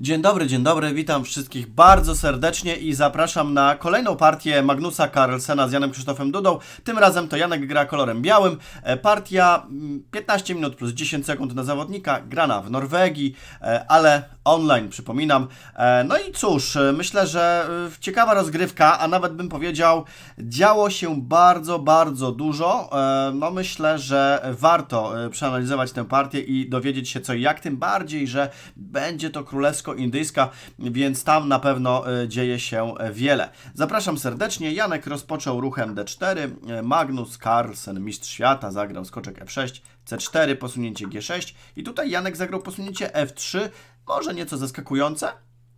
Dzień dobry, dzień dobry, witam wszystkich bardzo serdecznie i zapraszam na kolejną partię Magnusa Carlsena z Janem Krzysztofem Dudą. Tym razem to Janek gra kolorem białym. E, partia 15 mm, minut plus 10 sekund na zawodnika, grana w Norwegii, e, ale online, przypominam. E, no i cóż, e, myślę, że e, ciekawa rozgrywka, a nawet bym powiedział, działo się bardzo, bardzo dużo. No myślę, że warto przeanalizować tę partię i dowiedzieć się co i jak, tym bardziej, że będzie to królewsko-indyjska, więc tam na pewno dzieje się wiele. Zapraszam serdecznie, Janek rozpoczął ruchem D4, Magnus Carlsen, mistrz świata, zagrał skoczek F6, C4, posunięcie G6 i tutaj Janek zagrał posunięcie F3, może nieco zaskakujące,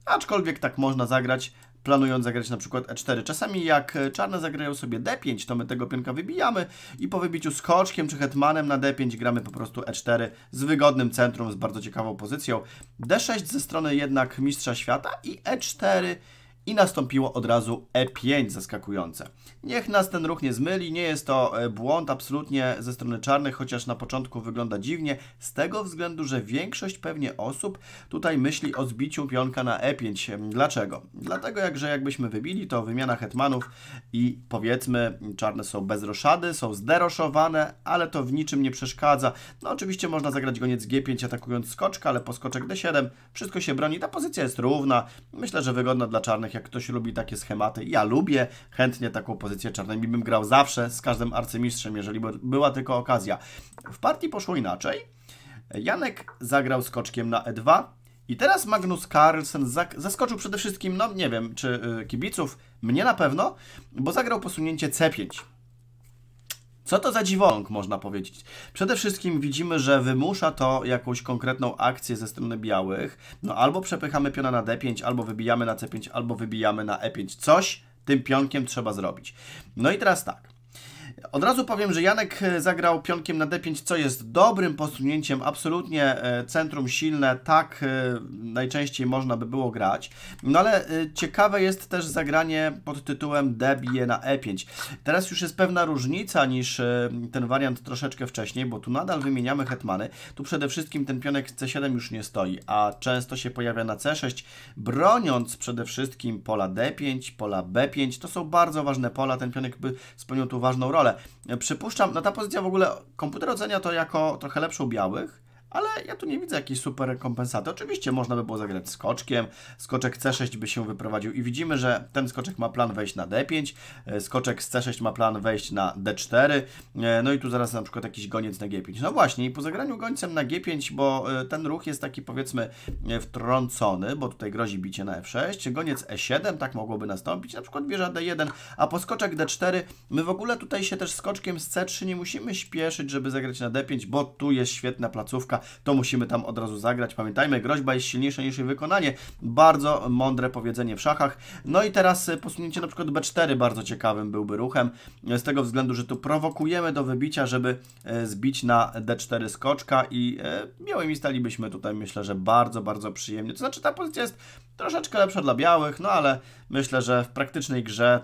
aczkolwiek tak można zagrać, planując zagrać na przykład E4. Czasami jak e, czarne zagrają sobie D5, to my tego pionka wybijamy i po wybiciu skoczkiem czy hetmanem na D5 gramy po prostu E4 z wygodnym centrum, z bardzo ciekawą pozycją. D6 ze strony jednak mistrza świata i E4 i nastąpiło od razu E5 zaskakujące. Niech nas ten ruch nie zmyli, nie jest to e, błąd absolutnie ze strony czarnych, chociaż na początku wygląda dziwnie, z tego względu, że większość pewnie osób tutaj myśli o zbiciu pionka na E5. Dlaczego? Dlatego, jakże jakbyśmy wybili, to wymiana hetmanów i powiedzmy czarne są bez roszady, są zderoszowane, ale to w niczym nie przeszkadza. No oczywiście można zagrać goniec G5 atakując skoczka, ale po skoczek D7 wszystko się broni, ta pozycja jest równa, myślę, że wygodna dla czarnych jak ktoś lubi takie schematy, ja lubię, chętnie taką pozycję czarnej, bym grał zawsze z każdym arcymistrzem, jeżeli by była tylko okazja. W partii poszło inaczej. Janek zagrał skoczkiem na E2, i teraz Magnus Carlsen zaskoczył przede wszystkim, no nie wiem, czy y, kibiców, mnie na pewno, bo zagrał posunięcie C5. Co to za dziwoląg, można powiedzieć? Przede wszystkim widzimy, że wymusza to jakąś konkretną akcję ze strony białych. No albo przepychamy piona na d5, albo wybijamy na c5, albo wybijamy na e5. Coś tym pionkiem trzeba zrobić. No i teraz tak. Od razu powiem, że Janek e, zagrał pionkiem na d5, co jest dobrym posunięciem, absolutnie e, centrum silne, tak e, najczęściej można by było grać. No ale ciekawe jest też zagranie pod tytułem d bije na e5. Teraz już jest pewna różnica niż ten wariant troszeczkę wcześniej, bo tu nadal wymieniamy hetmany. Tu przede wszystkim ten pionek c7 już nie stoi, a często się pojawia na c6, broniąc przede wszystkim pola d5, pola b5. To są bardzo ważne pola, ten pionek by spełnił tu ważną rolę. E, przypuszczam, no ta pozycja w ogóle, komputer ocenia to jako trochę lepszą białych, ale ja tu nie widzę jakiejś super rekompensaty. Oczywiście można by było zagrać skoczkiem, skoczek C6 by się wyprowadził i widzimy, że ten skoczek ma plan wejść na D5, e, skoczek z C6 ma plan wejść na D4, e, no i tu zaraz na przykład jakiś goniec na G5. No właśnie i po zagraniu gońcem na G5, bo e, ten ruch jest taki powiedzmy wtrącony, bo tutaj grozi bicie na F6, goniec E7, tak mogłoby nastąpić, na przykład wieża D1, a po skoczek D4, my w ogóle tutaj się też skoczkiem z C3 nie musimy śpieszyć, żeby zagrać na D5, bo tu jest świetna placówka, to musimy tam od razu zagrać. Pamiętajmy, groźba jest silniejsza niż jej wykonanie. Bardzo mądre powiedzenie w szachach. No i teraz e, posunięcie na przykład B4 bardzo ciekawym byłby ruchem, z tego względu, że tu prowokujemy do wybicia, żeby e, zbić na D4 skoczka i białymi e, stalibyśmy tutaj, myślę, że bardzo, bardzo przyjemnie. To znaczy ta pozycja jest troszeczkę lepsza dla białych, no ale myślę, że w praktycznej grze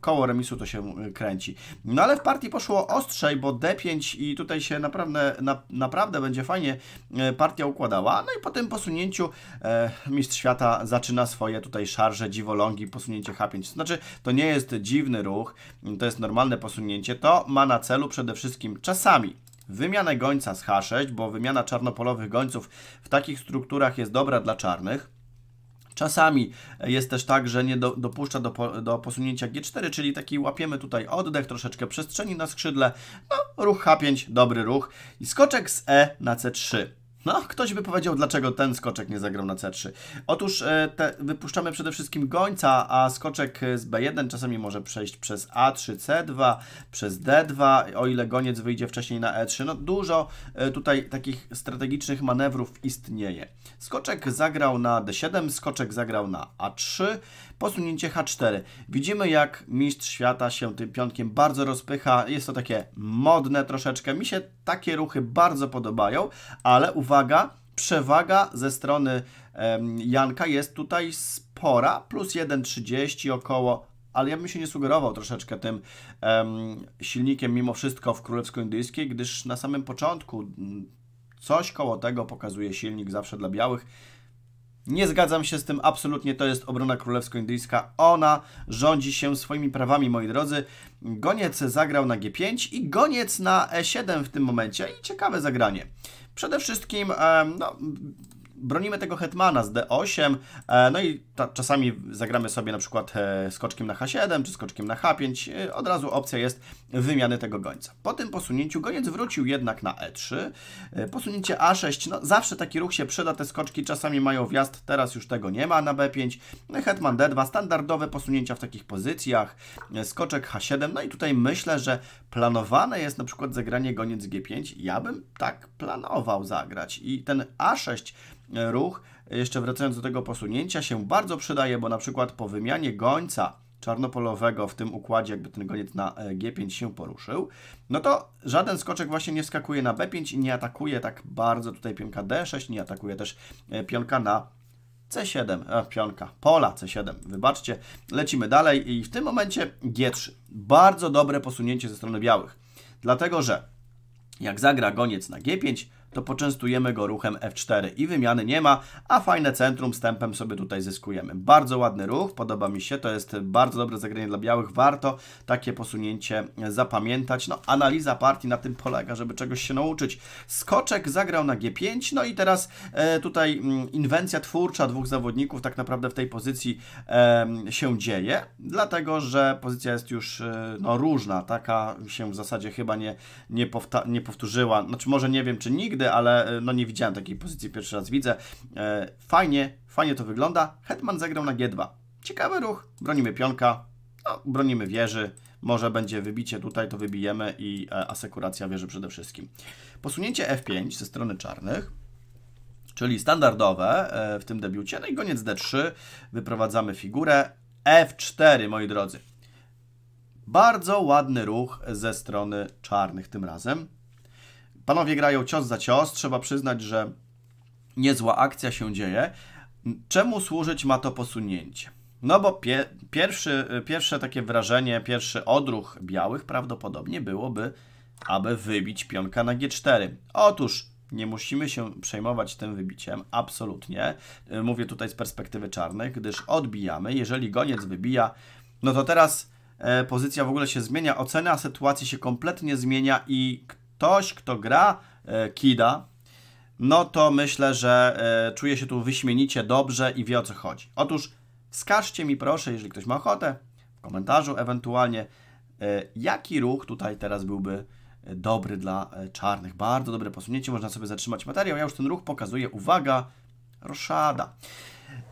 koło remisu to się y, kręci. No ale w partii poszło ostrzej, bo D5 i tutaj się naprawdę, na, naprawdę będzie fajnie y, partia układała. No i po tym posunięciu e, mistrz świata zaczyna swoje tutaj szarże dziwolągi, posunięcie H5. znaczy, to nie jest dziwny ruch, to jest normalne posunięcie. To ma na celu przede wszystkim czasami wymianę gońca z H6, bo wymiana czarnopolowych gońców w takich strukturach jest dobra dla czarnych Czasami e, jest też tak, że nie do, dopuszcza do, do posunięcia G4, czyli taki łapiemy tutaj oddech, troszeczkę przestrzeni na skrzydle. No, ruch H5, dobry ruch. I skoczek z E na C3. No, ktoś by powiedział, dlaczego ten skoczek nie zagrał na C3. Otóż e, te, wypuszczamy przede wszystkim gońca, a skoczek z B1 czasami może przejść przez A3, C2, przez D2, o ile goniec wyjdzie wcześniej na E3. No, dużo e, tutaj takich strategicznych manewrów istnieje. Skoczek zagrał na D7, skoczek zagrał na A3, Posunięcie H4. Widzimy, jak mistrz świata się tym pionkiem bardzo rozpycha. Jest to takie modne troszeczkę. Mi się takie ruchy bardzo podobają, ale uwaga, przewaga ze strony Janka jest tutaj spora, plus 1,30 około, ale ja bym się nie sugerował troszeczkę tym silnikiem mimo wszystko w królewsko-indyjskiej, gdyż na samym początku mm, coś koło tego pokazuje silnik zawsze dla białych, nie zgadzam się z tym absolutnie, to jest obrona królewsko-indyjska. Ona rządzi się swoimi prawami, moi drodzy. Goniec zagrał na G5 i goniec na E7 w tym momencie i ciekawe zagranie. Przede wszystkim, no, bronimy tego hetmana z d8, e, no i ta, czasami zagramy sobie na przykład e, skoczkiem na h7 czy skoczkiem na h5, e, od razu opcja jest wymiany tego gońca. Po tym posunięciu goniec wrócił jednak na e3, posunięcie a6, no zawsze taki ruch się przyda, te skoczki czasami mają wjazd, teraz już tego nie ma na b5, no hetman d2, standardowe posunięcia w takich pozycjach, skoczek h7, no i tutaj myślę, że planowane jest na przykład zagranie goniec g5, ja bym tak planował zagrać i ten a6 ruch, jeszcze wracając do tego posunięcia, się bardzo przydaje, bo na przykład po wymianie gońca czarnopolowego w tym układzie, jakby ten goniec na e, G5 się poruszył, no to żaden skoczek właśnie nie skakuje na B5 i nie atakuje tak bardzo tutaj pionka D6, nie atakuje też e, pionka na C7, e, pionka, pola C7, wybaczcie. Lecimy dalej i w tym momencie G3. Bardzo dobre posunięcie ze strony białych, dlatego że jak zagra goniec na G5, to poczęstujemy go ruchem F4 i wymiany nie ma, a fajne centrum z tempem sobie tutaj zyskujemy. Bardzo ładny ruch, podoba mi się, to jest bardzo dobre zagranie dla białych, warto takie posunięcie zapamiętać. No, analiza partii na tym polega, żeby czegoś się nauczyć. Skoczek zagrał na G5, no i teraz e, tutaj mm, inwencja twórcza dwóch zawodników tak naprawdę w tej pozycji e, się dzieje, dlatego, że pozycja jest już e, no, różna, taka się w zasadzie chyba nie, nie, powta- nie powtórzyła, znaczy może nie wiem, czy nigdy, nigdy, ale e, no nie widziałem takiej pozycji, pierwszy raz widzę. E, fajnie, fajnie to wygląda. Hetman zagrał na G2. Ciekawy ruch, bronimy pionka, no, bronimy wieży, może będzie wybicie tutaj, to wybijemy i e, asekuracja wieży przede wszystkim. Posunięcie F5 ze strony czarnych, czyli standardowe w tym debiucie, no i koniec D3, wyprowadzamy figurę F4, moi drodzy. Bardzo ładny ruch ze strony czarnych tym razem. Panowie grają cios za cios, trzeba przyznać, że niezła akcja się dzieje. Czemu służyć ma to posunięcie? No bo pie pierwszy, pierwsze takie wrażenie, pierwszy odruch białych prawdopodobnie byłoby, aby wybić pionka na G4. Otóż nie musimy się przejmować tym wybiciem, absolutnie. Y, mówię tutaj z perspektywy czarnej, gdyż odbijamy. Jeżeli goniec wybija, no to teraz e, pozycja w ogóle się zmienia, ocena sytuacji się kompletnie zmienia i ktoś, kto gra e, Kida, no to myślę, że e, czuje się tu wyśmienicie dobrze i wie o co chodzi. Otóż wskażcie mi proszę, jeżeli ktoś ma ochotę, w komentarzu ewentualnie, e, jaki ruch tutaj teraz byłby dobry dla czarnych. Bardzo dobre posunięcie, można sobie zatrzymać materiał. Ja już ten ruch pokazuję. Uwaga, roszada.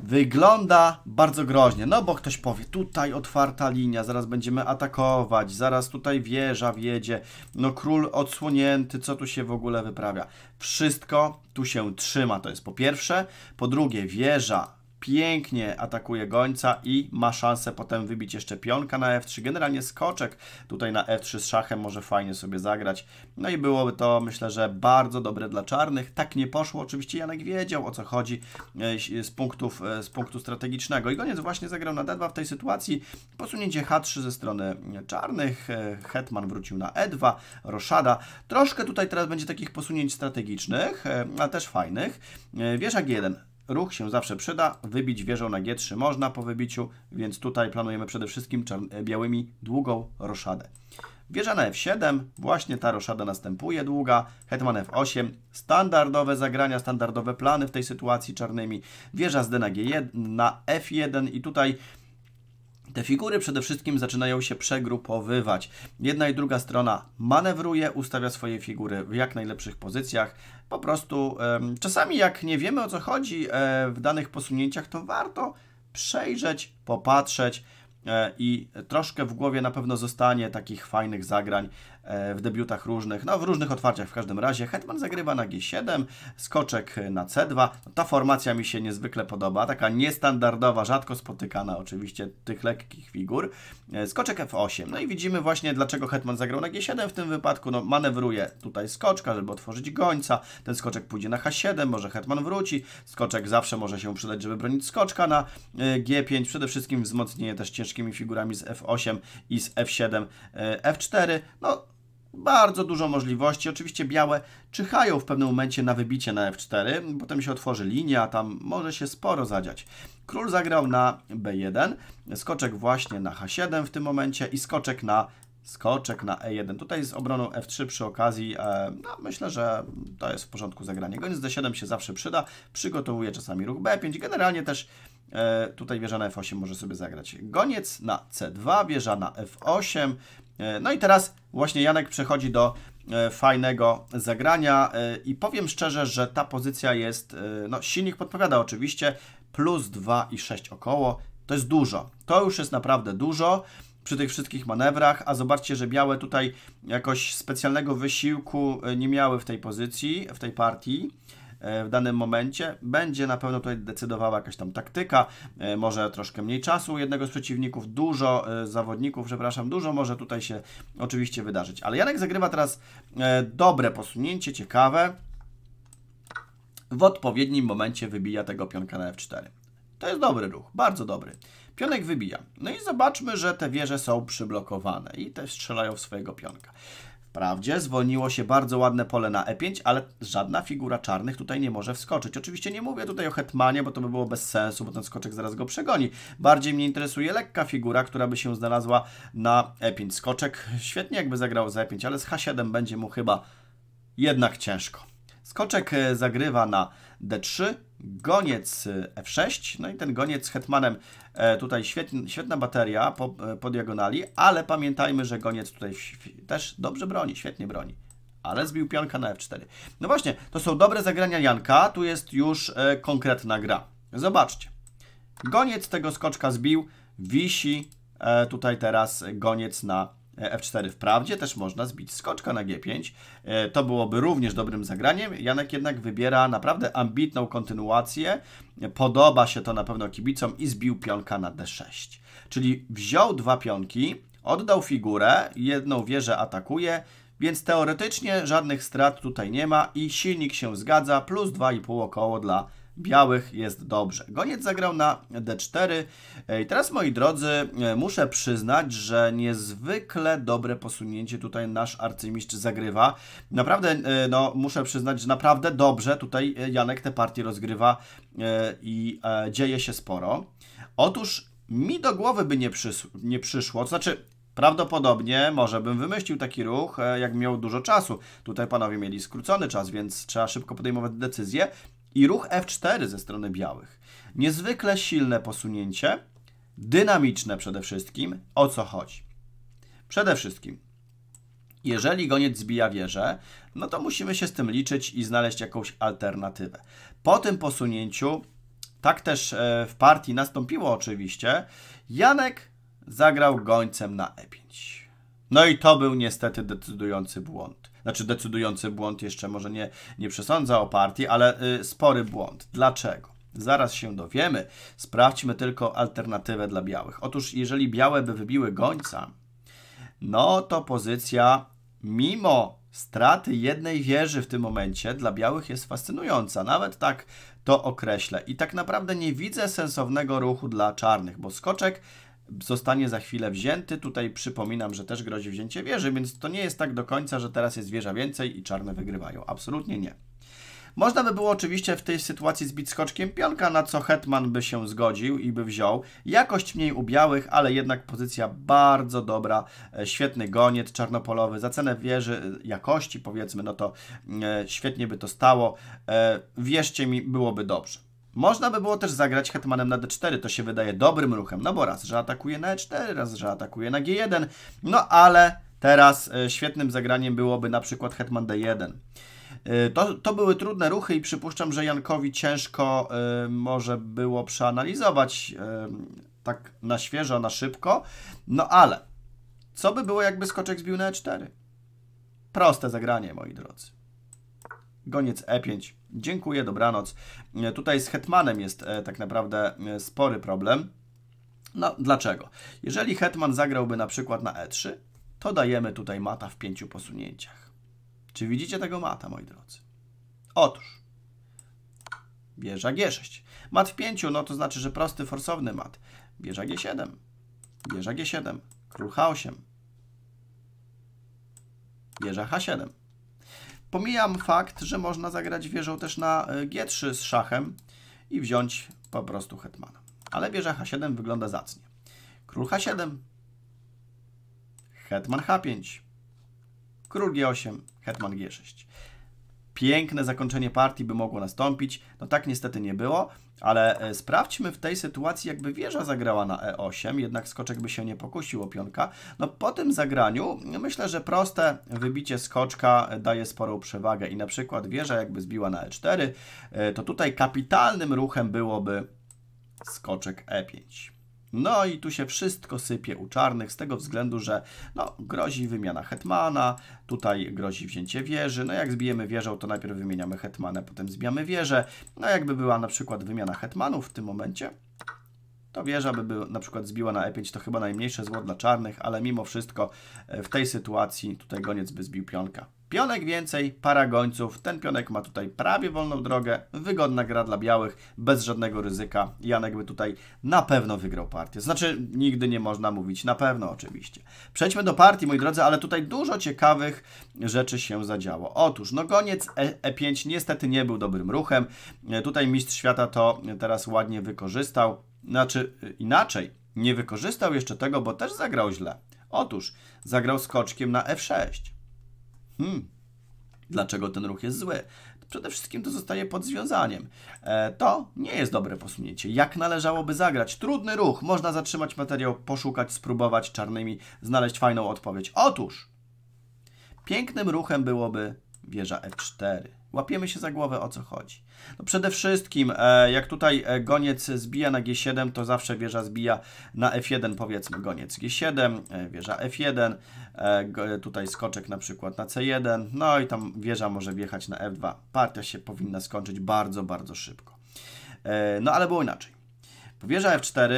Wygląda bardzo groźnie, no bo ktoś powie, tutaj otwarta linia, zaraz będziemy atakować, zaraz tutaj wieża wjedzie, no król odsłonięty, co tu się w ogóle wyprawia? Wszystko tu się trzyma, to jest po pierwsze. Po drugie, wieża pięknie atakuje gońca i ma szansę potem wybić jeszcze pionka na f3. Generalnie skoczek tutaj na f3 z szachem może fajnie sobie zagrać. No i byłoby to myślę, że bardzo dobre dla czarnych. Tak nie poszło. Oczywiście Janek wiedział o co chodzi e, z, punktów, e, z punktu strategicznego. I goniec właśnie zagrał na d2 w tej sytuacji. Posunięcie h3 ze strony czarnych. E, Hetman wrócił na e2. Roszada. Troszkę tutaj teraz będzie takich posunięć strategicznych, a też fajnych. Wieszak 1 Ruch się zawsze przyda, wybić wieżą na G3 można po wybiciu, więc tutaj planujemy przede wszystkim e, białymi długą roszadę. Wieża na F7, właśnie ta roszada następuje długa, hetman F8, standardowe zagrania, standardowe plany w tej sytuacji czarnymi, wieża z D na, G1, na F1 i tutaj te figury przede wszystkim zaczynają się przegrupowywać. Jedna i druga strona manewruje, ustawia swoje figury w jak najlepszych pozycjach. Po prostu czasami jak nie wiemy o co chodzi e, w danych posunięciach, to warto przejrzeć, popatrzeć e, i troszkę w głowie na pewno zostanie takich fajnych zagrań, E, w debiutach różnych, no w różnych otwarciach w każdym razie. Hetman zagrywa na G7, skoczek na C2. No, ta formacja mi się niezwykle podoba, taka niestandardowa, rzadko spotykana oczywiście tych lekkich figur. E, skoczek F8. No i widzimy właśnie dlaczego Hetman zagrał na G7 w tym wypadku. No manewruje tutaj skoczka, żeby otworzyć gońca. Ten skoczek pójdzie na H7, może Hetman wróci. Skoczek zawsze może się przydać, żeby bronić skoczka na e, G5. Przede wszystkim wzmocnienie też ciężkimi figurami z F8 i z F7, F4. No bardzo dużo możliwości. Oczywiście białe czyhają w pewnym momencie na wybicie na f4, potem się otworzy linia, tam może się sporo zadziać. Król zagrał na b1, skoczek właśnie na h7 w tym momencie i skoczek na skoczek na e1. Tutaj z obroną f3 przy okazji, e, no myślę, że to jest w porządku zagranie. Goniec d7 się zawsze przyda, przygotowuje czasami ruch b5, generalnie też e, tutaj wieża na f8 może sobie zagrać. Goniec na c2, wieża na f8, E, no i teraz właśnie Janek przechodzi do e, fajnego zagrania e, i powiem szczerze, że ta pozycja jest, no silnik podpowiada oczywiście, plus 2,6 i około, to jest dużo. To już jest naprawdę dużo przy tych wszystkich manewrach, a zobaczcie, że białe tutaj jakoś specjalnego wysiłku nie miały w tej pozycji, w tej partii. E, w danym momencie. Będzie na pewno tutaj decydowała jakaś tam taktyka, e, może troszkę mniej czasu jednego z przeciwników, dużo e, zawodników, przepraszam, dużo może tutaj się oczywiście wydarzyć. Ale Janek zagrywa teraz dobre posunięcie, ciekawe. W odpowiednim momencie wybija tego pionka na F4. To jest dobry ruch, bardzo dobry. Pionek wybija. No i zobaczmy, że te wieże są przyblokowane i też strzelają w swojego pionka. Wprawdzie zwolniło się bardzo ładne pole na E5, ale żadna figura czarnych tutaj nie może wskoczyć. Oczywiście nie mówię tutaj o hetmanie, bo to by było bez sensu, bo ten skoczek zaraz go przegoni. Bardziej mnie interesuje lekka figura, która by się znalazła na E5. Skoczek świetnie jakby zagrał za E5, ale z H7 będzie mu chyba jednak ciężko. Skoczek e, zagrywa na D3, goniec e, F6, no i ten goniec z hetmanem e, tutaj świetna, świetna bateria po, e, po diagonali, ale pamiętajmy, że goniec tutaj też dobrze broni, świetnie broni ale zbił pionka na F4. No właśnie, to są dobre zagrania Janka, tu jest już e, konkretna gra. Zobaczcie. Goniec tego skoczka zbił, wisi e, tutaj teraz goniec na F4 wprawdzie też można zbić skoczka na G5. E, to byłoby również dobrym zagraniem. Janek jednak wybiera naprawdę ambitną kontynuację. Podoba się to na pewno kibicom i zbił pionka na D6. Czyli wziął dwa pionki, oddał figurę, jedną wieżę atakuje, więc teoretycznie żadnych strat tutaj nie ma i silnik się zgadza, plus 2,5 około dla białych jest dobrze. Goniec zagrał na d4 e, i teraz moi drodzy e, muszę przyznać, że niezwykle dobre posunięcie tutaj nasz arcymistrz zagrywa. Naprawdę e, no muszę przyznać, że naprawdę dobrze tutaj Janek te partie rozgrywa i dzieje się sporo. Otóż mi do głowy by nie, przysz nie przyszło, to znaczy Prawdopodobnie może bym wymyślił taki ruch, jak miał dużo czasu. Tutaj panowie mieli skrócony czas, więc trzeba szybko podejmować decyzje i ruch F4 ze strony białych. Niezwykle silne posunięcie, dynamiczne przede wszystkim. O co chodzi? Przede wszystkim, jeżeli goniec zbija wieżę, no to musimy się z tym liczyć i znaleźć jakąś alternatywę. Po tym posunięciu, tak też e, w partii nastąpiło oczywiście, Janek zagrał gońcem na E5. No i to był niestety decydujący błąd znaczy decydujący błąd jeszcze może nie, nie przesądza o partii, ale y, spory błąd. Dlaczego? Zaraz się dowiemy. Sprawdźmy tylko alternatywę dla białych. Otóż jeżeli białe by wybiły gońca, no to pozycja mimo straty jednej wieży w tym momencie dla białych jest fascynująca. Nawet tak to określę. I tak naprawdę nie widzę sensownego ruchu dla czarnych, bo skoczek zostanie za chwilę wzięty. Tutaj przypominam, że też grozi wzięcie wieży, więc to nie jest tak do końca, że teraz jest wieża więcej i czarne wygrywają. Absolutnie nie. Można by było oczywiście w tej sytuacji zbić skoczkiem pionka, na co Hetman by się zgodził i by wziął. Jakość mniej u białych, ale jednak pozycja bardzo dobra. E, świetny goniec czarnopolowy, za cenę wieży e, jakości powiedzmy, no to e, świetnie by to stało. wierzcie mi, byłoby dobrze. Można by było też zagrać hetmanem na d4, to się wydaje dobrym ruchem, no bo raz, że atakuje na e4, raz, że atakuje na g1, no ale teraz e, świetnym zagraniem byłoby na przykład hetman d1. E, to, to były trudne ruchy i przypuszczam, że Jankowi ciężko y, może było przeanalizować y, tak na świeżo, na szybko. No ale co by było, jakby skoczek zbił na e4? Proste zagranie, moi drodzy goniec E5. Dziękuję, dobranoc. E, tutaj z hetmanem jest e, tak naprawdę e, spory problem. No, dlaczego? Jeżeli hetman zagrałby na przykład na E3, to dajemy tutaj mata w pięciu posunięciach. Czy widzicie tego mata, moi drodzy? Otóż, bierze G6. Mat w pięciu, no to znaczy, że prosty, forsowny mat. Bierze G7, bierze G7, król H8, bierze H7. Pomijam fakt, że można zagrać wieżą też na e, G3 z szachem i wziąć po prostu hetmana. Ale wieża H7 wygląda zacnie. Król H7, hetman H5, król G8, hetman G6 piękne zakończenie partii by mogło nastąpić. No tak niestety nie było, ale e, sprawdźmy w tej sytuacji, jakby wieża zagrała na e8, jednak skoczek by się nie pokusił o pionka. No po tym zagraniu no myślę, że proste wybicie skoczka e, daje sporą przewagę i na przykład wieża jakby zbiła na e4, e, to tutaj kapitalnym ruchem byłoby skoczek e5. No i tu się wszystko sypie u czarnych z tego względu, że no, grozi wymiana hetmana, tutaj grozi wzięcie wieży. No jak zbijemy wieżę, to najpierw wymieniamy hetmanę, potem zbijamy wieżę. No jakby była na przykład wymiana hetmanów w tym momencie, to wieża by był, na przykład zbiła na e5, to chyba najmniejsze zło dla czarnych, ale mimo wszystko e, w tej sytuacji tutaj goniec by zbił pionka. Pionek więcej, para gońców, ten pionek ma tutaj prawie wolną drogę, wygodna gra dla białych, bez żadnego ryzyka. Janek by tutaj na pewno wygrał partię. Znaczy, nigdy nie można mówić na pewno oczywiście. Przejdźmy do partii, moi drodzy, ale tutaj dużo ciekawych rzeczy się zadziało. Otóż, no goniec E5 e niestety nie był dobrym ruchem. E, tutaj mistrz świata to teraz ładnie wykorzystał. Znaczy inaczej, nie wykorzystał jeszcze tego, bo też zagrał źle. Otóż zagrał skoczkiem na f6. Hmm. Dlaczego ten ruch jest zły? Przede wszystkim to zostaje pod związaniem. E, to nie jest dobre posunięcie. Jak należałoby zagrać? Trudny ruch. Można zatrzymać materiał, poszukać, spróbować czarnymi, znaleźć fajną odpowiedź. Otóż pięknym ruchem byłoby wieża f 4 Łapiemy się za głowę, o co chodzi. No przede wszystkim, e, jak tutaj e, goniec zbija na G7, to zawsze wieża zbija na F1, powiedzmy goniec G7, e, wieża F1, tutaj skoczek na przykład na C1, no i tam wieża może wjechać na F2. Partia się powinna skończyć bardzo, bardzo szybko. No ale było inaczej. Po wieża F4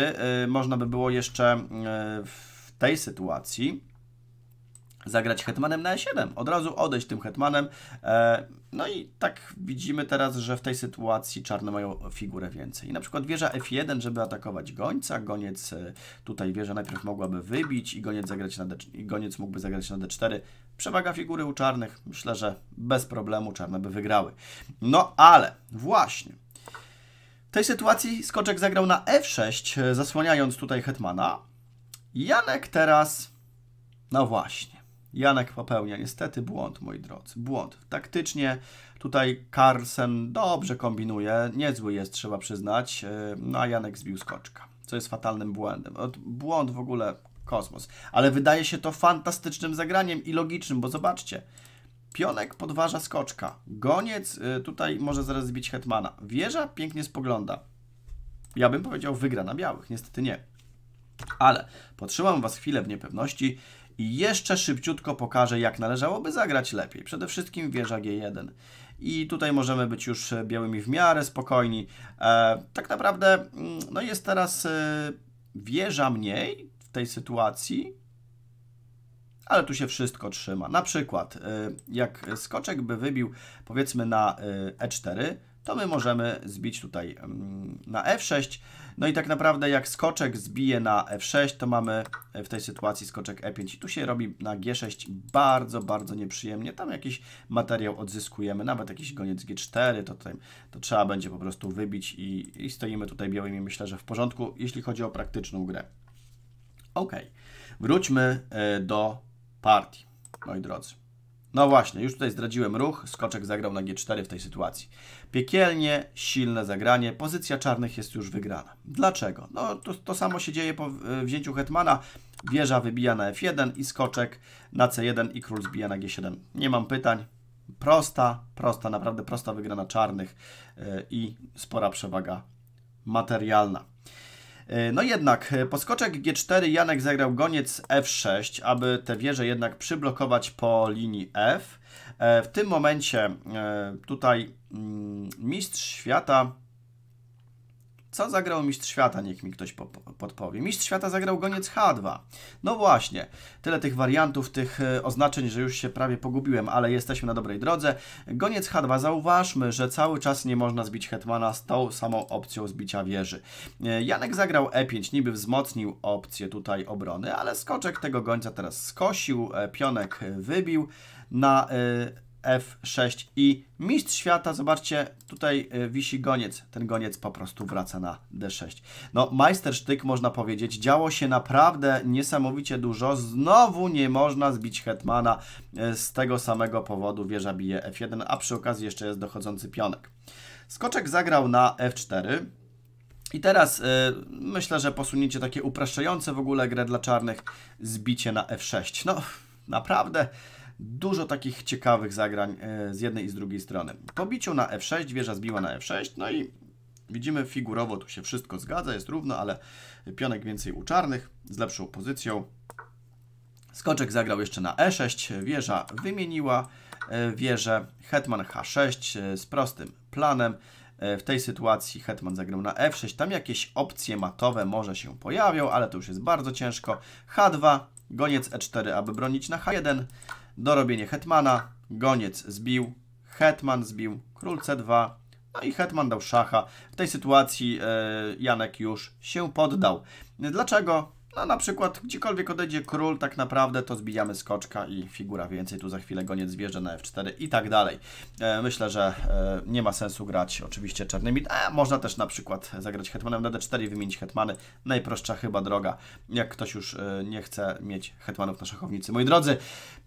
można by było jeszcze w tej sytuacji zagrać hetmanem na e7, od razu odejść tym hetmanem. E, no i tak widzimy teraz, że w tej sytuacji czarne mają figurę więcej. I na przykład wieża f1, żeby atakować gońca, goniec e, tutaj wieża najpierw mogłaby wybić i goniec, zagrać na d, i goniec mógłby zagrać na d4. Przewaga figury u czarnych, myślę, że bez problemu czarne by wygrały. No ale właśnie, w tej sytuacji skoczek zagrał na f6, e, zasłaniając tutaj hetmana. Janek teraz... No właśnie. Janek popełnia niestety błąd, moi drodzy. Błąd. Taktycznie tutaj Carlsen dobrze kombinuje. Niezły jest, trzeba przyznać. E, no a Janek zbił skoczka, co jest fatalnym błędem. Błąd w ogóle kosmos. Ale wydaje się to fantastycznym zagraniem i logicznym, bo zobaczcie. Pionek podważa skoczka. Goniec e, tutaj może zaraz zbić hetmana. Wieża pięknie spogląda. Ja bym powiedział wygra na białych, niestety nie. Ale potrzymam Was chwilę w niepewności i jeszcze szybciutko pokażę, jak należałoby zagrać lepiej. Przede wszystkim wieża G1. I tutaj możemy być już białymi w miarę spokojni. E, tak naprawdę mm, no jest teraz e, wieża mniej w tej sytuacji, ale tu się wszystko trzyma. Na przykład, e, jak skoczek by wybił powiedzmy na E4, e to my możemy zbić tutaj na F6. No i tak naprawdę jak skoczek zbije na F6, to mamy e, w tej sytuacji skoczek E5 i tu się robi na G6 bardzo, bardzo nieprzyjemnie. Tam jakiś materiał odzyskujemy, nawet jakiś goniec G4, to, tutaj, to trzeba będzie po prostu wybić i, i stoimy tutaj białymi, myślę, że w porządku, jeśli chodzi o praktyczną grę. Ok, wróćmy e, do partii, moi drodzy. No właśnie, już tutaj zdradziłem ruch, skoczek zagrał na G4 w tej sytuacji. Piekielnie, silne zagranie, pozycja czarnych jest już wygrana. Dlaczego? No to, to samo się dzieje po e, wzięciu hetmana, wieża wybija na F1 i skoczek na C1 i król zbija na G7. Nie mam pytań, prosta, prosta, naprawdę prosta wygrana czarnych e, i spora przewaga materialna. E, no jednak, e, po skoczek G4 Janek zagrał goniec F6, aby te wieże jednak przyblokować po linii F. E, w tym momencie tutaj mm, mistrz świata co zagrał Mistrz Świata? Niech mi ktoś podpowie. Mistrz Świata zagrał Goniec H2. No właśnie, tyle tych wariantów, tych e, oznaczeń, że już się prawie pogubiłem, ale jesteśmy na dobrej drodze. Goniec H2, zauważmy, że cały czas nie można zbić Hetmana z tą samą opcją zbicia wieży. E, Janek zagrał E5, niby wzmocnił opcję tutaj obrony, ale skoczek tego gońca teraz skosił, e, pionek wybił na... F6 i mistrz świata, zobaczcie, tutaj y, wisi goniec. Ten goniec po prostu wraca na D6. No, majstersztyk, można powiedzieć, działo się naprawdę niesamowicie dużo. Znowu nie można zbić hetmana y, z tego samego powodu. Wieża bije F1, a przy okazji jeszcze jest dochodzący pionek. Skoczek zagrał na F4. I teraz y, myślę, że posunięcie takie upraszczające w ogóle grę dla czarnych, zbicie na F6. No, naprawdę Dużo takich ciekawych zagrań e, z jednej i z drugiej strony. Po biciu na f6 wieża zbiła na f6, no i widzimy figurowo tu się wszystko zgadza, jest równo, ale pionek więcej u czarnych z lepszą pozycją. Skoczek zagrał jeszcze na e6, wieża wymieniła e, wieżę, hetman h6 e, z prostym planem. W tej sytuacji hetman zagrał na f6, tam jakieś opcje matowe może się pojawią, ale to już jest bardzo ciężko. h2, goniec e4, aby bronić na h1, dorobienie hetmana, goniec zbił, hetman zbił, król c2, no i hetman dał szacha. W tej sytuacji e, Janek już się poddał. Dlaczego? No na przykład gdziekolwiek odejdzie król, tak naprawdę to zbijamy skoczka i figura więcej. Tu za chwilę goniec zwierzę na f4 i tak dalej. E, myślę, że e, nie ma sensu grać oczywiście czarnymi. E, można też na przykład zagrać hetmanem na d4 i wymienić hetmany. Najprostsza chyba droga, jak ktoś już e, nie chce mieć hetmanów na szachownicy. Moi drodzy,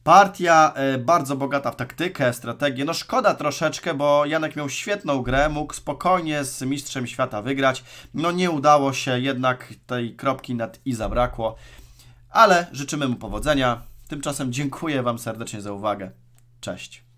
Partia e, bardzo bogata w taktykę, strategię. No szkoda troszeczkę, bo Janek miał świetną grę, mógł spokojnie z Mistrzem Świata wygrać. No nie udało się, jednak tej kropki nad i zabrakło. Ale życzymy mu powodzenia. Tymczasem dziękuję Wam serdecznie za uwagę. Cześć.